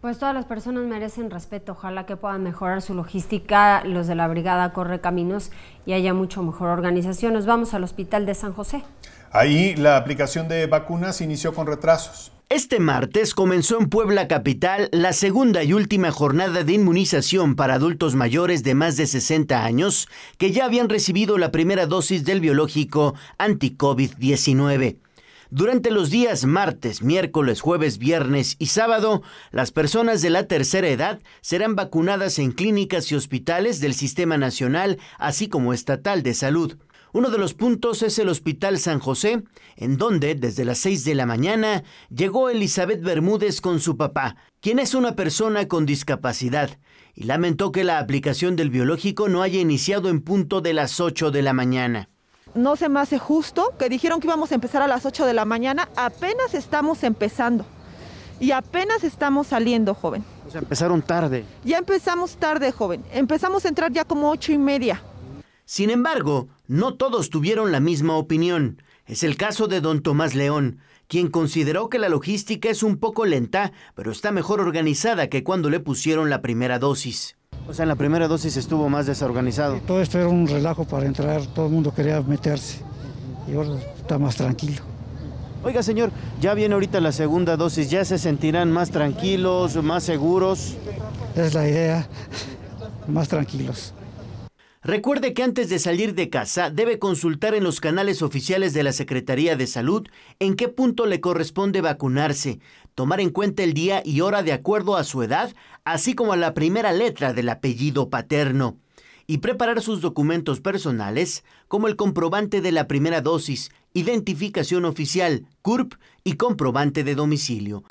Pues todas las personas merecen respeto, ojalá que puedan mejorar su logística, los de la Brigada Corre Caminos y haya mucho mejor organización. Nos vamos al Hospital de San José. Ahí la aplicación de vacunas inició con retrasos. Este martes comenzó en Puebla Capital la segunda y última jornada de inmunización para adultos mayores de más de 60 años que ya habían recibido la primera dosis del biológico anti-COVID-19. Durante los días martes, miércoles, jueves, viernes y sábado, las personas de la tercera edad serán vacunadas en clínicas y hospitales del Sistema Nacional, así como estatal de salud. Uno de los puntos es el Hospital San José, en donde desde las 6 de la mañana llegó Elizabeth Bermúdez con su papá, quien es una persona con discapacidad, y lamentó que la aplicación del biológico no haya iniciado en punto de las 8 de la mañana. No se me hace justo que dijeron que íbamos a empezar a las 8 de la mañana, apenas estamos empezando y apenas estamos saliendo, joven. empezaron tarde. Ya empezamos tarde, joven. Empezamos a entrar ya como ocho y media. Sin embargo, no todos tuvieron la misma opinión. Es el caso de don Tomás León, quien consideró que la logística es un poco lenta, pero está mejor organizada que cuando le pusieron la primera dosis. O sea, en la primera dosis estuvo más desorganizado. todo esto era un relajo para entrar, todo el mundo quería meterse y ahora está más tranquilo. Oiga, señor, ya viene ahorita la segunda dosis, ¿ya se sentirán más tranquilos, más seguros? Es la idea, más tranquilos. Recuerde que antes de salir de casa debe consultar en los canales oficiales de la Secretaría de Salud en qué punto le corresponde vacunarse, tomar en cuenta el día y hora de acuerdo a su edad, así como a la primera letra del apellido paterno, y preparar sus documentos personales como el comprobante de la primera dosis, identificación oficial, CURP y comprobante de domicilio.